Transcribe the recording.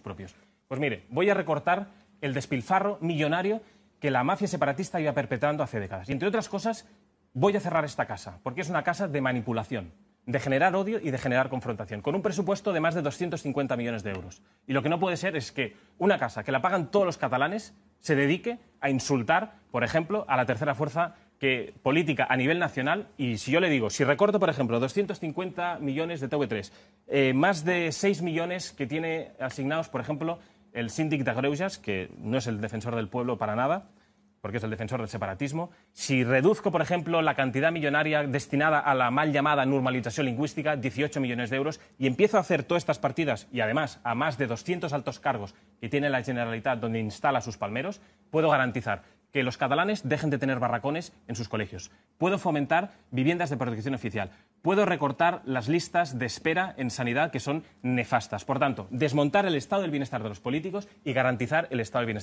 propios. Pues mire, voy a recortar el despilfarro millonario que la mafia separatista iba perpetrando hace décadas. Y entre otras cosas, voy a cerrar esta casa, porque es una casa de manipulación, de generar odio y de generar confrontación, con un presupuesto de más de 250 millones de euros. Y lo que no puede ser es que una casa que la pagan todos los catalanes se dedique a insultar, por ejemplo, a la tercera fuerza política a nivel nacional, y si yo le digo, si recorto, por ejemplo, 250 millones de TV3, eh, más de 6 millones que tiene asignados, por ejemplo, el síndic de Greujas, que no es el defensor del pueblo para nada, porque es el defensor del separatismo, si reduzco, por ejemplo, la cantidad millonaria destinada a la mal llamada normalización lingüística, 18 millones de euros, y empiezo a hacer todas estas partidas, y además a más de 200 altos cargos que tiene la Generalitat donde instala sus palmeros, puedo garantizar que los catalanes dejen de tener barracones en sus colegios. Puedo fomentar viviendas de protección oficial. Puedo recortar las listas de espera en sanidad que son nefastas. Por tanto, desmontar el estado del bienestar de los políticos y garantizar el estado del bienestar.